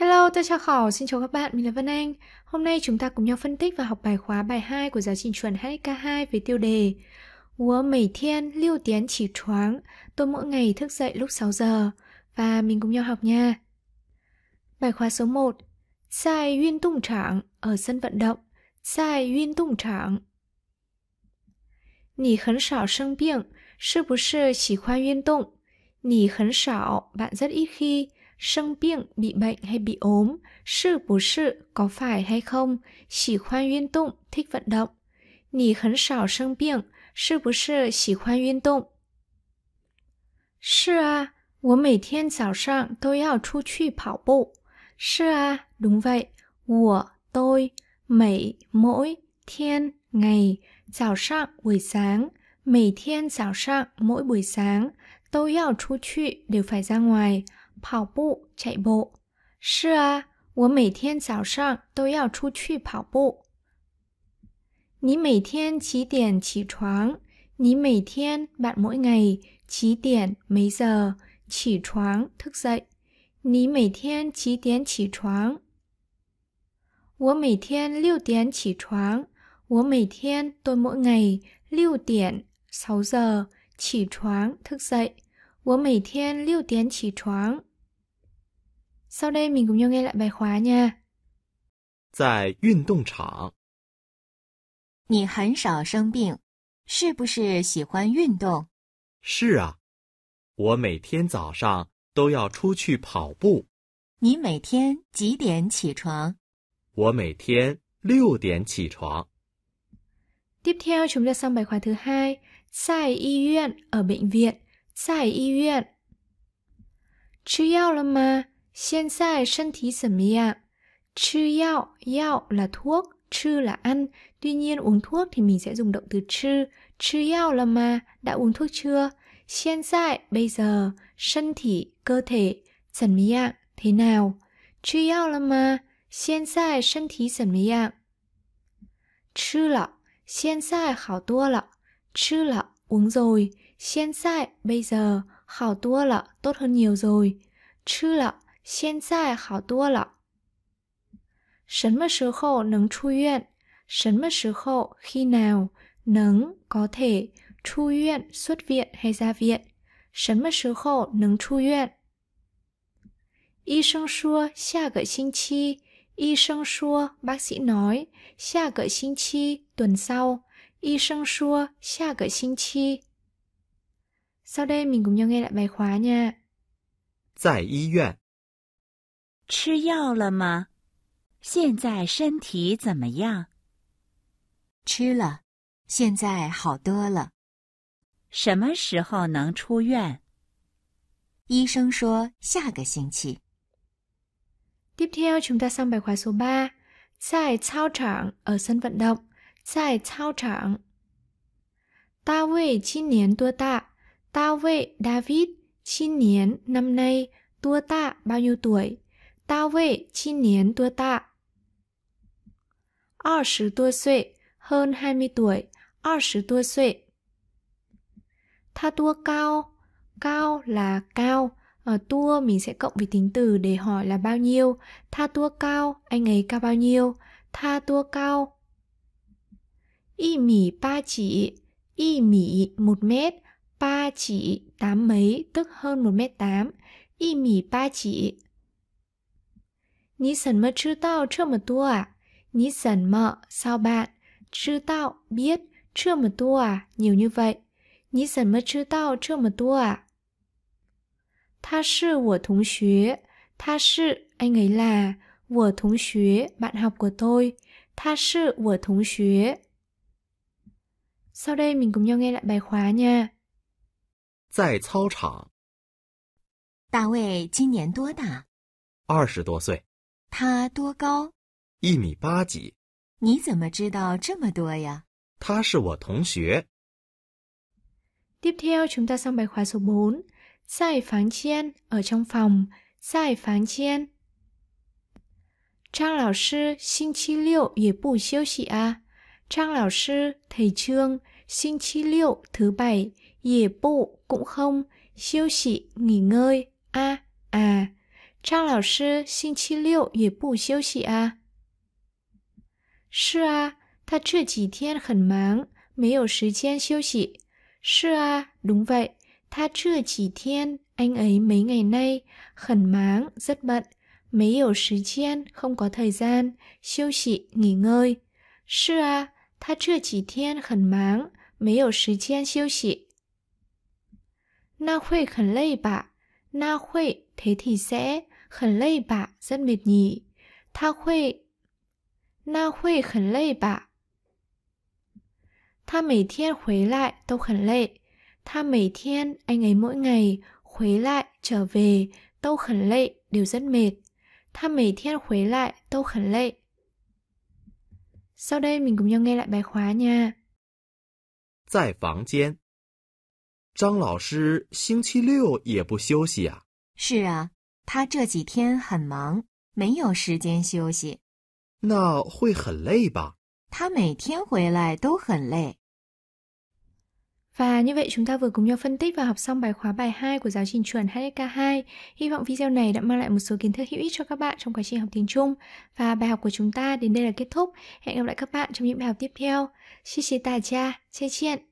Hello, ta chào khảo, xin chào các bạn, mình là Vân Anh. Hôm nay chúng ta cùng nhau phân tích và học bài khóa bài 2 của giáo trình chuẩn HK2 với tiêu đề Wǒ mẩy thiên lưu tiến chỉ choáng, tôi mỗi ngày thức dậy lúc 6 giờ và mình cùng nhau học nha. Bài khóa số 1 Sai Yuyên Tùng Trạng ở sân vận động Sai Yuyên Tùng Trạng Nì hấn sảo sân biện, sư bù sư chỉ khoa yuyên tụng Nì hấn sảo, bạn rất ít khi biện bị bệnh hay bị ốm, sư bù sự, có phải hay không, chỉ khoan yên tụng, thích vận động. Nì hấn sảo sinh bệnh, sự bù sự, chỉ khoan yên tụng. 是啊，我每天早上都要出去跑步。是啊，đúng vậy. 我 tôi 每 mỗi thiên ngày Chào sáng buổi sáng Mấy thiên chào sáng mỗi buổi sáng Tôi yào chú trụy đều phải ra ngoài 跑步，跑步。是啊，我每天早上都要出去跑步。你每天几点起床？你每天，bạn mỗi ngày，几点 mấy giờ，起床 thức dậy。你每天几点起床？我每天六点起床。我每天，tôi mỗi ngày，六点 sáu giờ，起床 thức dậy。我每天六点起床。小雷明天要给奶奶买花呢。在运动场。你很少生病，是不是喜欢运动？是啊，我每天早上都要出去跑步。你每天几点起床？我每天六点起床。tiếp theo chúng ta sang bài hát thứ hai: say 医院 ở bệnh viện, say 医院 chưa yêu 了吗？现在身体怎么样？吃药，药 là thuốc, chư là ăn. Tuy nhiên uống thuốc thì mình sẽ dùng động từ chư. Chư yao là mà, đã uống thuốc chưa? Hiện tại, bây giờ, thân thể, cơ thể, dần mì dạng, thế nào? Chư yao là mà, hiện tại thân thể dần mì dạng. Chư lọ, hiện tại hảo tua lọ. Chư lọ, uống rồi. Hiện tại, bây giờ, hảo tua lọ, tốt hơn nhiều rồi. Chư lọ, 现在好多了。什么时候能出院？什么时候 khi nào 能 có thể chu viện xuất viện hay ra viện. Sấn bác sĩ nói 下个星期 tuần sau. Y Sau đây mình cùng nhau nghe lại bài khóa nha. Tại 吃药了吗？现在身体怎么样？吃了，现在好多了。什么时候能出院？医生说下个星期。Hôm nay chúng ta sang bài khóa số ba. Tại sân vận động, tại sân vận động. d a v i chín nén t u ổ ta. David a v i d chín nén năm nay t u ổ ta bao nhiêu tuổi? 大卫今年多大？二十多岁，hơn hai mươi tuổi，二十多岁。他多高？cao là cao ở ờ，à, mình sẽ cộng với tính từ để hỏi là bao nhiêu tha cao anh ấy cao bao nhiêu tha tua mỉ ba chỉ y mỉ một mét ba chỉ tám mấy tức hơn một mét tám y mỉ ba chỉ mà chưa tao à 你怎么知道这么多啊？你怎么 sao bạn? Chứ tao biết chưa mà tua à nhiều như vậy. Nhĩ dần mới chứ tao chưa mà tua à. Tha sư của thống xế. Tha sư anh ấy là của thống xế bạn học của tôi. Tha sư của thống xế. Sau đây mình cùng nhau nghe lại bài khóa nha. tại 在操场。大卫今年多大？二十多岁。他多高？一米八几。你怎么知道这么多呀？他是我同学。Tiếp theo chúng ta xong bài khóa số bốn. Sải phán chiên ở trong phòng. Sải phán chiên. Trang 老师星期六也不休息啊。Trang 老师 thầy trương 星期六 thứ bảy 也不 cũng không siêu c h nghỉ ngơi a à. 张老师星期六也不休息啊？是啊，他这几天很忙，没有时间休息。是啊，đúng vậy，他 chưa chỉ thiên，anh ấy mấy ngày nay khẩn mắng rất bận，没 i 时间，không có thời gian，休息，nghỉ ngơi。是啊，他这几天很忙，没有时间休息。那会很累吧？na khuệ thế thì sẽ khẩn lây bạ rất mệt nhỉ tha khuệ na khuệ khẩn lây bạ tha mấy thiên khuấy lại tôi khẩn lệ tha mấy thiên anh ấy mỗi ngày khuấy lại trở về tâu khẩn lệ đều rất mệt tha mấy thiên khuấy lại tâu khẩn lệ sau đây mình cùng nhau nghe lại bài khóa nha. 在房间张老师星期六也不休息啊？是啊，他这几天很忙，没有时间休息。那会很累吧？他每天回来都很累。Và như vậy chúng ta vừa cùng nhau phân tích và học xong bài khóa bài 2 của giáo trình chuẩn HSK2. Hy vọng video này đã mang lại một số kiến thức hữu ích cho các bạn trong quá trình học tiếng Trung. Và bài học của chúng ta đến đây là kết thúc. Hẹn gặp lại các bạn trong những bài học tiếp theo. Xin chào, cha, chia chuyện.